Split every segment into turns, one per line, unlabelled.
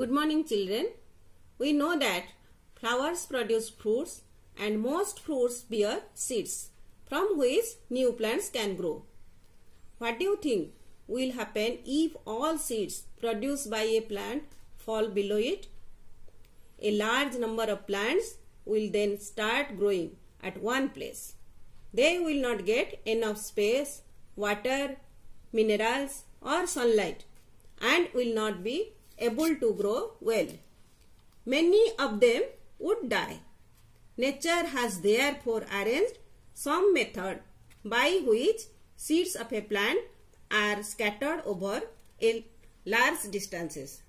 Good morning children. We know that flowers produce fruits and most fruits bear seeds from which new plants can grow. What do you think will happen if all seeds produced by a plant fall below it? A large number of plants will then start growing at one place. They will not get enough space, water, minerals or sunlight and will not be able to grow well. Many of them would die. Nature has therefore arranged some method by which seeds of a plant are scattered over a large distances.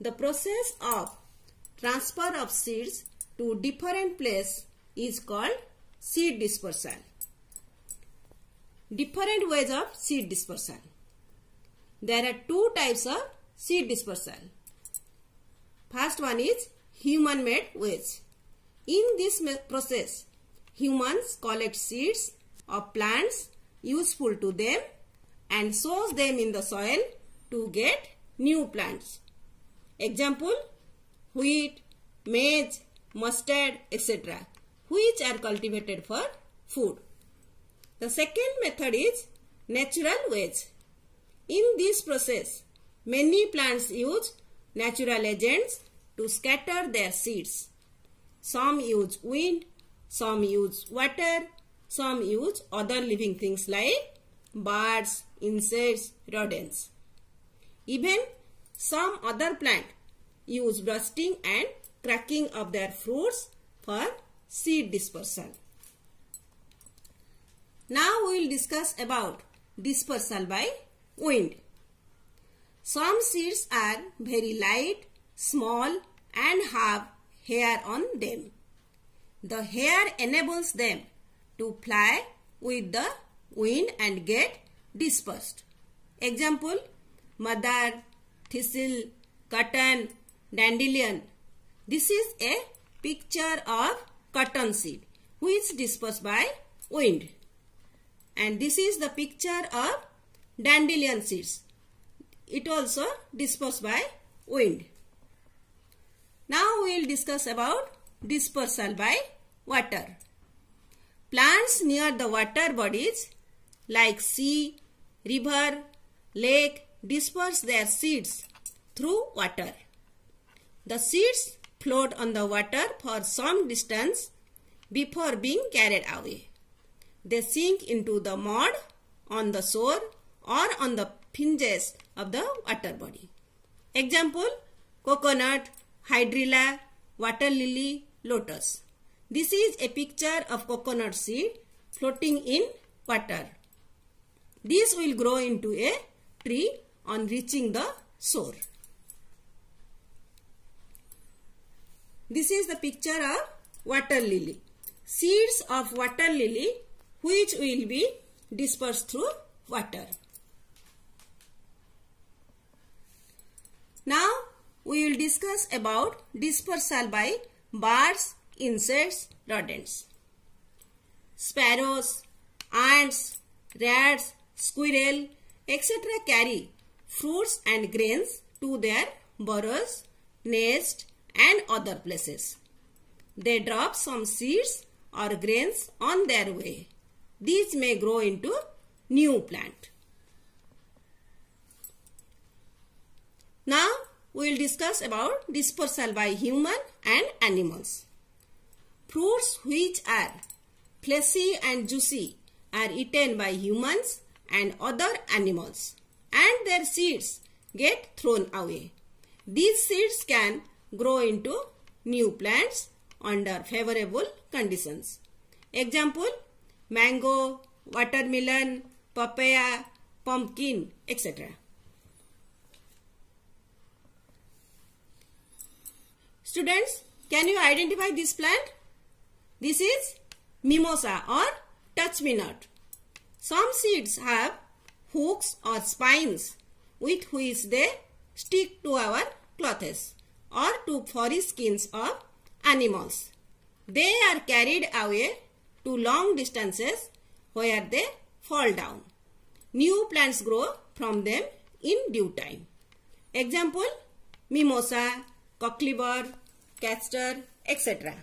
The process of transfer of seeds to different place is called seed dispersal. Different ways of seed dispersal. There are two types of seed dispersal. First one is human-made ways. In this process, humans collect seeds of plants useful to them and sows them in the soil to get new plants. Example, wheat, maize, mustard, etc. which are cultivated for food. The second method is natural ways. In this process, Many plants use natural agents to scatter their seeds. Some use wind, some use water, some use other living things like birds, insects, rodents. Even some other plant use dusting and cracking of their fruits for seed dispersal. Now we will discuss about dispersal by wind. Some seeds are very light, small and have hair on them. The hair enables them to fly with the wind and get dispersed. Example, madar, thistle, cotton, dandelion. This is a picture of cotton seed which dispersed by wind. And this is the picture of dandelion seeds it also dispersed by wind. Now we will discuss about dispersal by water. Plants near the water bodies like sea, river, lake disperse their seeds through water. The seeds float on the water for some distance before being carried away. They sink into the mud on the shore or on the hinges of the water body. Example, coconut, hydrilla, water lily, lotus. This is a picture of coconut seed floating in water. This will grow into a tree on reaching the shore. This is the picture of water lily. Seeds of water lily which will be dispersed through water. Now we will discuss about dispersal by birds, insects, rodents. Sparrows, ants, rats, squirrel, etc. carry fruits and grains to their burrows, nest and other places. They drop some seeds or grains on their way. These may grow into new plant. Now we will discuss about dispersal by human and animals. Fruits which are fleshy and juicy are eaten by humans and other animals and their seeds get thrown away. These seeds can grow into new plants under favorable conditions. Example, mango, watermelon, papaya, pumpkin, etc. Students, can you identify this plant? This is mimosa or touch me not. Some seeds have hooks or spines with which they stick to our clothes or to furry skins of animals. They are carried away to long distances where they fall down. New plants grow from them in due time. Example, mimosa, cochlear, caster, etc.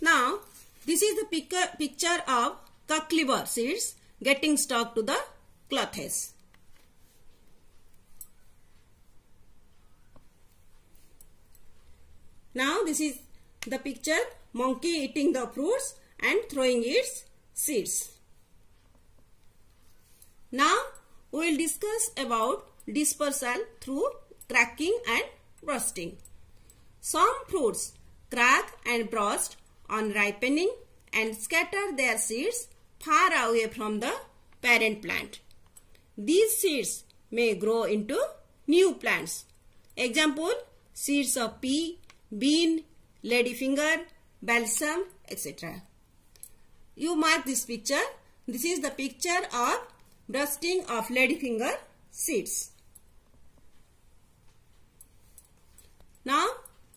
Now, this is the picture of cockliver seeds getting stuck to the clothes. Now, this is the picture monkey eating the fruits and throwing its seeds. Now, we will discuss about dispersal through cracking and bursting. Some fruits crack and burst on ripening and scatter their seeds far away from the parent plant. These seeds may grow into new plants. Example, seeds of pea, bean, ladyfinger, balsam, etc. You mark this picture. This is the picture of bursting of ladyfinger seeds. Now,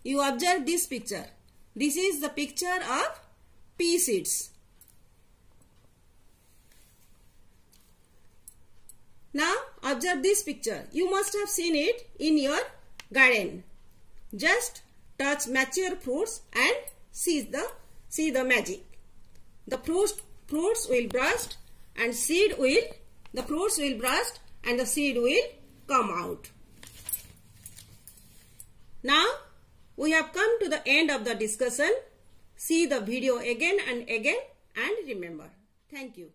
you observe this picture. This is the picture of pea seeds. Now, observe this picture. You must have seen it in your garden. Just touch mature fruits and see the, see the magic. The fruits, fruits will burst and seed will, the fruits will burst and the seed will come out. Now, we have come to the end of the discussion. See the video again and again and remember. Thank you.